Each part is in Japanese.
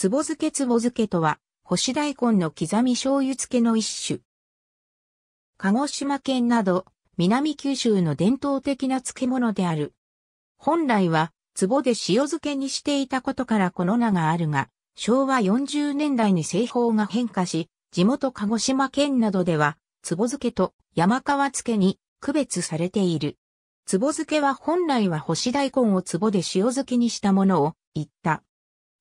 つぼ漬けつぼ漬けとは、干し大根の刻み醤油漬けの一種。鹿児島県など、南九州の伝統的な漬物である。本来は、壺で塩漬けにしていたことからこの名があるが、昭和40年代に製法が変化し、地元鹿児島県などでは、壺漬けと山川漬けに区別されている。壺漬けは本来は干し大根を壺で塩漬けにしたものを、言った。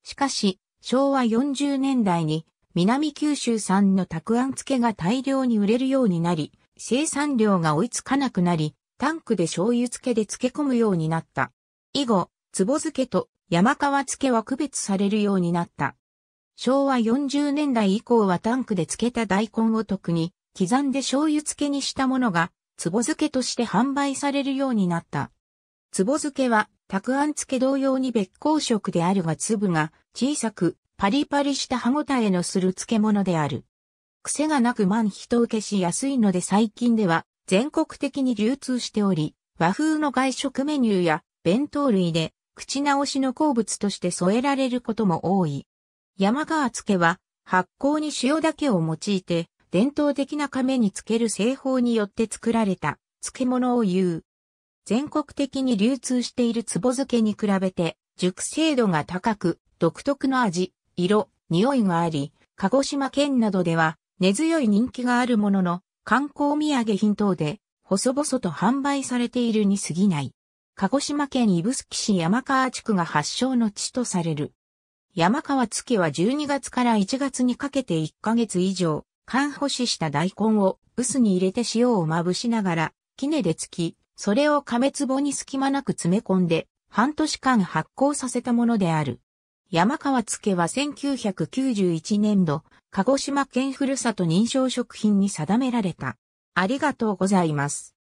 しかし、昭和40年代に南九州産のたくあん漬けが大量に売れるようになり、生産量が追いつかなくなり、タンクで醤油漬けで漬け込むようになった。以後、壺漬けと山川漬けは区別されるようになった。昭和40年代以降はタンクで漬けた大根を特に刻んで醤油漬けにしたものが壺漬けとして販売されるようになった。壺漬けはたくあん漬け同様に別光色であるが粒が小さくパリパリした歯ごたえのする漬物である。癖がなく万人受けしやすいので最近では全国的に流通しており、和風の外食メニューや弁当類で口直しの好物として添えられることも多い。山川漬けは発酵に塩だけを用いて伝統的な亀に漬ける製法によって作られた漬物を言う。全国的に流通している壺漬けに比べて、熟成度が高く、独特の味、色、匂いがあり、鹿児島県などでは根強い人気があるものの、観光土産品等で、細々と販売されているに過ぎない。鹿児島県指宿市山川地区が発祥の地とされる。山川月は12月から1月にかけて1ヶ月以上、乾干しした大根を薄に入れて塩をまぶしながら、杵でつき、それを亀壺に隙間なく詰め込んで、半年間発酵させたものである。山川漬は1991年度、鹿児島県ふるさと認証食品に定められた。ありがとうございます。